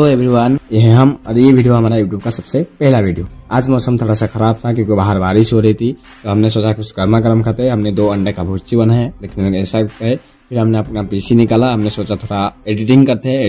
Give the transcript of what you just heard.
तो एवरीवन ये हम और ये वीडियो हमारा यूट्यूब का सबसे पहला वीडियो आज मौसम थोड़ा सा खराब था क्योंकि बाहर बारिश हो रही थी तो हमने सोचा कुछ गर्मा गर्म खाते हमने दो अंडे का भुर्ची बनाए लेकिन ऐसा है फिर हमने अपना पीसी निकाला हमने सोचा थोड़ा एडिटिंग करते हैं